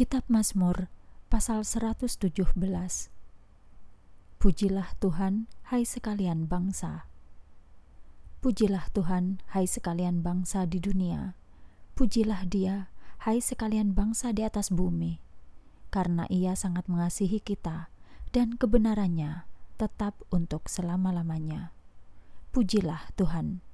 Kitab Mazmur pasal 117 Pujilah Tuhan, hai sekalian bangsa. Pujilah Tuhan, hai sekalian bangsa di dunia. Pujilah Dia, hai sekalian bangsa di atas bumi. Karena Ia sangat mengasihi kita dan kebenarannya tetap untuk selama-lamanya. Pujilah Tuhan.